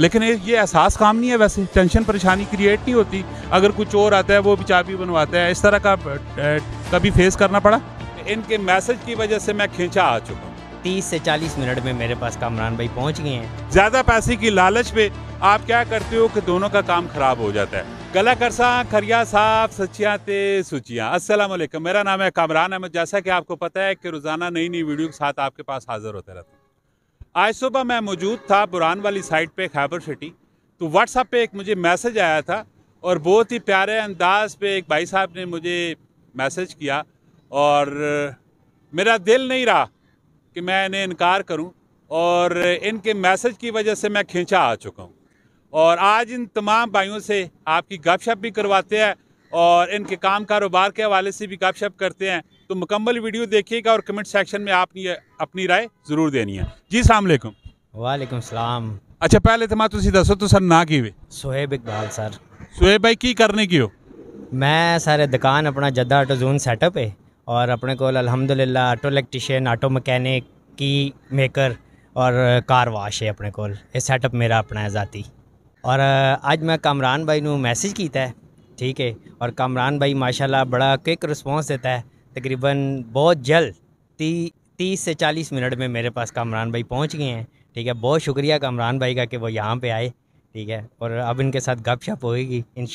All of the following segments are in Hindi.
लेकिन ये एहसास काम नहीं है वैसे टेंशन परेशानी क्रिएट नहीं होती अगर कुछ और आता है वो भी चाबी बनवाता है इस तरह का कभी फेस करना पड़ा इनके मैसेज की वजह से मैं खींचा आ चुका हूँ तीस से चालीस मिनट में मेरे पास कामरान भाई पहुँच गए हैं ज़्यादा पैसे की लालच पे आप क्या करते हो कि दोनों का काम खराब हो जाता है गला करसा खरिया साहब सचिया ते सुचिया अस्सलाम मेरा नाम है कामरान अहमद जैसा कि आपको पता है कि रोज़ाना नई नई वीडियो के साथ आपके पास हाज़िर होते रहते आज सुबह मैं मौजूद था बुरान वाली साइड पे खैबर सिटी तो व्हाट्सअप पे एक मुझे मैसेज आया था और बहुत ही प्यारे अंदाज पे एक भाई साहब ने मुझे मैसेज किया और मेरा दिल नहीं रहा कि मैं इन्हें इनकार करूं और इनके मैसेज की वजह से मैं खींचा आ चुका हूं और आज इन तमाम भाइयों से आपकी गपशप भी करवाते हैं और इनके काम कारोबार के हवाले से भी गपशप करते हैं तो मुकम्मल वीडियो देखिएगा और कमेंट सेक्शन में आप अपनी राय ज़रूर देनी है जी सलामकुम वालेकुम सलाम अच्छा पहले तो मैं तुम दसो तो सर ना की वे सोहेब इकबाल सर सोहेब भाई की करने की हो मैं सर दुकान अपना जद्दा ऑटो जोन सेटअप है और अपने को अलहमदिल्ला ऑटो इलेक्ट्रीशियन ऑटो मकैनिक की मेकर और कार वाश है अपने को सैटअप मेरा अपना है ज़ाती और आज मैं कामरान भाई मैसेज किया ठीक है और कामरान भाई माशाल्लाह बड़ा क्विक रिस्पांस देता है तकरीबन बहुत जल्द ती तीस से चालीस मिनट में मेरे पास कामरान भाई पहुँच गए हैं ठीक है बहुत शुक्रिया कामरान भाई का कि वो यहाँ पर आए ठीक है और अब इनके साथ गपशप होएगी इन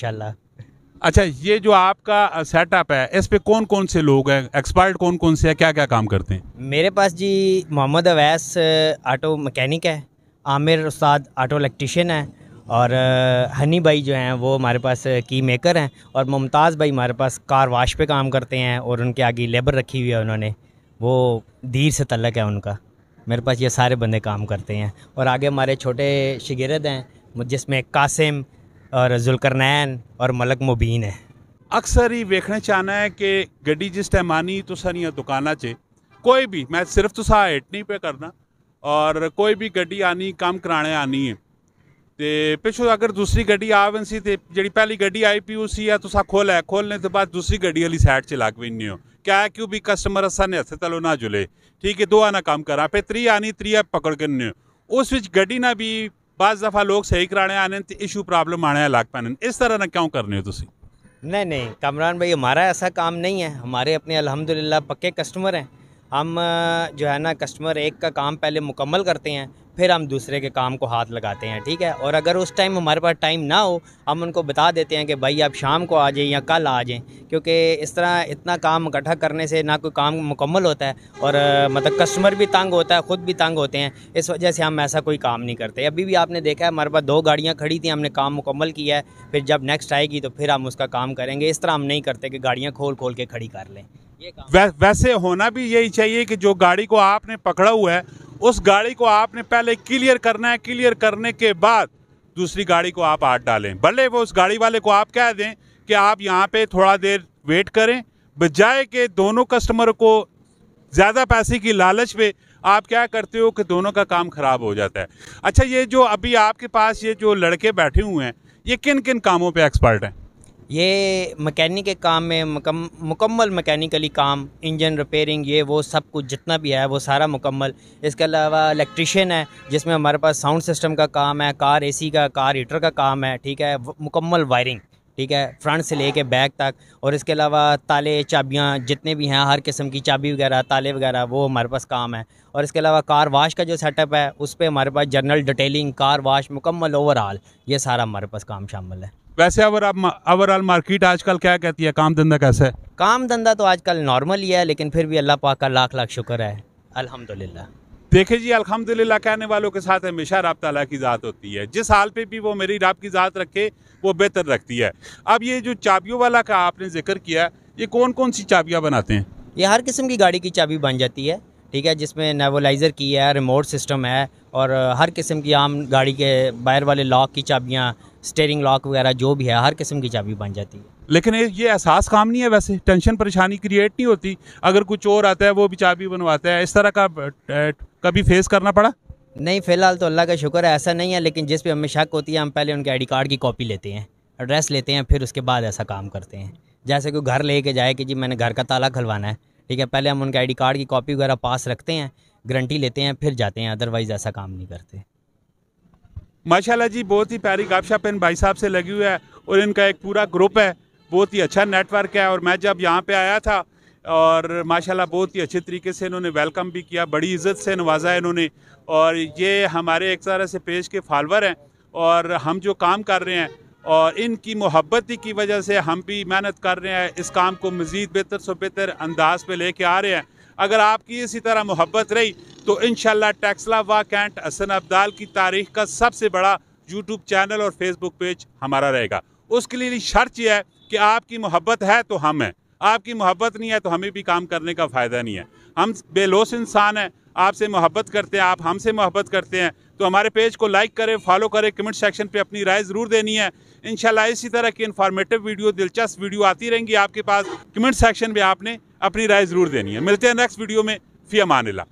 अच्छा ये जो आपका सेटअप है इस पर कौन कौन से लोग हैं एक्सपर्ट कौन कौन से हैं क्या क्या काम करते हैं मेरे पास जी मोहम्मद अवैस ऑटो मकैनिक है आमिर उस्ताद ऑटो इलेक्ट्रिशियन है और हनी भाई जो हैं वो हमारे पास की मेकर हैं और मुमताज़ भाई हमारे पास कार वाश पे काम करते हैं और उनके आगे लेबर रखी हुई है उन्होंने वो धीर से तलक है उनका मेरे पास ये सारे बंदे काम करते हैं और आगे हमारे छोटे शगिरद हैं जिसमें कासिम और जुलकरनैन और मलक मुबीन है अक्सर ही देखना चाहना है कि गड्डी जिस टाइम आनी तो यहाँ दुकाना चे कोई भी मैं सिर्फ तो सा हेट नहीं पे करना और कोई भी गड्डी आनी काम कराने आनी है ਤੇ ਪਿੱਛੋਂ ਅਗਰ ਦੂਸਰੀ ਗੱਡੀ ਆਵਨ ਸੀ ਤੇ ਜਿਹੜੀ ਪਹਿਲੀ ਗੱਡੀ ਆਈ ਸੀ ਆ ਤੁਸੀਂ ਖੋਲ ਲੈ ਖੋਲਨੇ ਤੋਂ ਬਾਅਦ ਦੂਸਰੀ ਗੱਡੀ ਵਾਲੀ ਸਾਈਡ 'ਚ ਲੱਗ ਪੈਂਦੇ ਹੋ ਕਿਆ ਕਿਉਂ ਵੀ ਕਸਟਮਰ ਨੇ ਹੱਥੇ ਤਲੋ ਨਾ ਜੁਲੇ ਠੀਕ ਹੈ ਦੋਆ ਨਾ ਕੰਮ ਕਰਾਂ ਫੇ ਤਰੀ ਆਨੀ ਤਰੀਆ ਪਕੜ ਕੇ ਨਿਓ ਉਸ ਵਿੱਚ ਗੱਡੀ ਨਾ ਵੀ ਬਾਜ਼ ਦਫਾ ਲੋਕ ਸਹੀ ਕਰਾਣੇ ਆਨੇ ਤੇ ਇਸ਼ੂ ਪ੍ਰੋਬਲਮ ਆਣੇ ਲੱਗ ਪੈਣ ਇਸ ਤਰ੍ਹਾਂ ਨਾ ਕਿਉਂ ਕਰਨੇ ਹੋ ਤੁਸੀਂ ਨਹੀਂ ਨਹੀਂ ਕਮਰਾਨ ਭਾਈ ਹਮਾਰਾ ਐਸਾ ਕੰਮ ਨਹੀਂ ਹੈ ਹਮਾਰੇ ਆਪਣੇ ਅਲਹਮਦੁਲਿਲਾ ਪੱਕੇ ਕਸਟਮਰ ਹੈ हम जो है ना कस्टमर एक का काम पहले मुकम्मल करते हैं फिर हम दूसरे के काम को हाथ लगाते हैं ठीक है और अगर उस टाइम हमारे पास टाइम ना हो हम उनको बता देते हैं कि भाई आप शाम को आ जाएं या कल आ जाएं क्योंकि इस तरह इतना काम इकट्ठा करने से ना कोई काम मुकम्मल होता है और मतलब कस्टमर भी तंग होता है ख़ुद भी तंग होते हैं इस वजह से हम ऐसा कोई काम नहीं करते अभी भी आपने देखा है हमारे पास दो गाड़ियाँ खड़ी थी हमने काम मुकम्मल किया है फिर जब नेक्स्ट आएगी तो फिर हम उसका काम करेंगे इस तरह हम नहीं करते कि गाड़ियाँ खोल खोल के खड़ी कर लें वै, वैसे होना भी यही चाहिए कि जो गाड़ी को आपने पकड़ा हुआ है उस गाड़ी को आपने पहले क्लियर करना है क्लियर करने के बाद दूसरी गाड़ी को आप हाथ डालें भले वो उस गाड़ी वाले को आप कह दें कि आप यहाँ पे थोड़ा देर वेट करें बजाय के दोनों कस्टमर को ज़्यादा पैसे की लालच पे आप क्या करते हो कि दोनों का काम ख़राब हो जाता है अच्छा ये जो अभी आपके पास ये जो लड़के बैठे हुए हैं ये किन किन कामों पे एक्सपर्ट हैं ये मकैनिक के काम में मुकम्मल मैकेनिकली काम इंजन रिपेयरिंग ये वो सब कुछ जितना भी है वो सारा मुकम्मल इसके अलावा इलेक्ट्रिशियन है जिसमें हमारे पास साउंड सिस्टम का काम है कार एसी का कार हीटर का काम है ठीक है मुकम्मल वायरिंग ठीक है फ्रंट से लेके बैक तक और इसके अलावा ताले चाबियाँ जितने भी हैं हर किस्म की चाबी वगैरह ताले वगैरह वो हमारे पास काम है और इसके अलावा कार वाश का जो सेटअप है उस पर हमारे पास जनरल डिटेलिंग कार वाश मुकम्मल ओवरऑल ये सारा हमारे पास काम शामिल है वैसे अवर ओवरऑल मार्केट आजकल क्या कहती है काम धंधा कैसा है काम धंधा तो आजकल नॉर्मल ही है लेकिन फिर भी अल्लाह पाक का लाख लाख शुक्र है अल्हम्दुलिल्लाह देखे जी अल्हम्दुलिल्लाह कहने वालों के साथ हमेशा रब तला की ज़ात होती है जिस हाल पे भी वो मेरी रब की ज़ात रखे वो बेहतर रखती है अब ये जो चाबियों वाला का आपने जिक्र किया ये कौन कौन सी चाबियाँ बनाते हैं ये हर किस्म की गाड़ी की चाबी बन जाती है ठीक है जिसमें नेवोलाइज़र की है रिमोट सिस्टम है और हर किस्म की आम गाड़ी के बाहर वाले लॉक की चाबियाँ स्टेयरिंग लॉक वगैरह जो भी है हर किस्म की चाबी बन जाती है लेकिन ये एहसास काम नहीं है वैसे टेंशन परेशानी क्रिएट नहीं होती अगर कुछ और आता है वो भी चाबी बनवाता है इस तरह का कभी फेस करना पड़ा नहीं फ़िलहाल तो अल्लाह का शुक्र है ऐसा नहीं है लेकिन जिस पे हमें शक होती है हम पहले उनके आई कार्ड की कॉपी लेते हैं एड्रेस लेते हैं फिर उसके बाद ऐसा काम करते हैं जैसे कोई घर लेके जाए कि जी मैंने घर का ताला खुलवाना है ठीक है पहले हम उनके आईडी कार्ड की कॉपी वगैरह पास रखते हैं गारंटी लेते हैं फिर जाते हैं अदरवाइज़ ऐसा काम नहीं करते माशाला जी बहुत ही प्यारी गपशप इन भाई साहब से लगी हुई है और इनका एक पूरा ग्रुप है बहुत ही अच्छा नेटवर्क है और मैं जब यहाँ पे आया था और माशाल्लाह बहुत ही अच्छे तरीके से इन्होंने वेलकम भी किया बड़ी इज़्ज़त से नवाजा इन्होंने और ये हमारे एक तरह से पेज के फॉलोअर हैं और हम जो काम कर रहे हैं और इनकी मोहब्बत की वजह से हम भी मेहनत कर रहे हैं इस काम को मज़ीद बेहतर से बेहतर अंदाज पर लेके आ रहे हैं अगर आपकी इसी तरह मोहब्बत रही तो इन टैक्सला वा कैंट हसन अब्दाल की तारीख का सबसे बड़ा यूट्यूब चैनल और फेसबुक पेज हमारा रहेगा उसके लिए शर्त यह है कि आपकी मोहब्बत है तो हम हैं आपकी मोहब्बत नहीं है तो हमें भी काम करने का फ़ायदा नहीं है हम बेलोस इंसान हैं आपसे मोहब्बत करते हैं आप हमसे मोहब्बत करते हैं तो हमारे पेज को लाइक करें फॉलो करें कमेंट सेक्शन पे अपनी राय ज़रूर देनी है इन इसी तरह की इन्फॉर्मेटिव वीडियो दिलचस्प वीडियो आती रहेंगी आपके पास कमेंट सेक्शन में आपने अपनी राय ज़रूर देनी है मिलते हैं नेक्स्ट वीडियो में फ़ी अमान